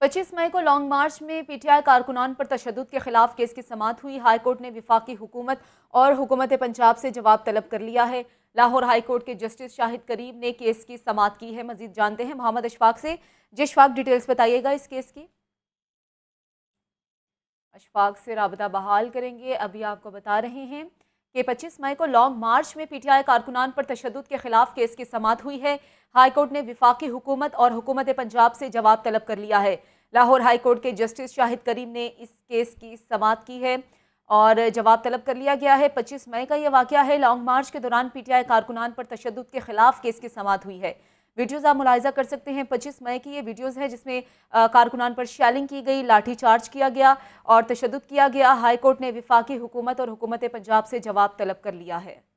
पच्चीस मई को लॉन्ग मार्च में पीटीआई कारकुनान पर तशद के खिलाफ केस की समात हुई हाईकोर्ट ने विफाकी हुकूमत और हुकूमत पंजाब से जवाब तलब कर लिया है लाहौर हाईकोर्ट के जस्टिस शाहिद करीब ने केस की समात की है मजीद जानते हैं मोहम्मद अशफाक से जी अशफाक डिटेल्स बताइएगा इस केस की अशफाक से रबता बहाल करेंगे अभी आपको बता रहे हैं कि 25 मई को लॉन्ग मार्च में पीटीआई कारकुनान पर तशद के खिलाफ केस की समात हुई है हाईकोर्ट ने विफाकी हुकूमत और हुकूमत पंजाब से जवाब तलब कर लिया है लाहौर हाईकोर्ट के जस्टिस शाहिद करीम ने इस केस की समात की है और जवाब तलब कर लिया गया है 25 मई का यह वाक़ है लॉन्ग मार्च के दौरान पीटीआई कारकुनान पर तशद के खिलाफ केस की समात हुई है वीडियोस आप मुलायजा कर सकते हैं 25 मई की ये वीडियोस है जिसमें कारकुनान पर शैलिंग की गई लाठीचार्ज किया गया और तशद किया गया हाईकोर्ट ने विफाकी हुकूमत और हुकूमत पंजाब से जवाब तलब कर लिया है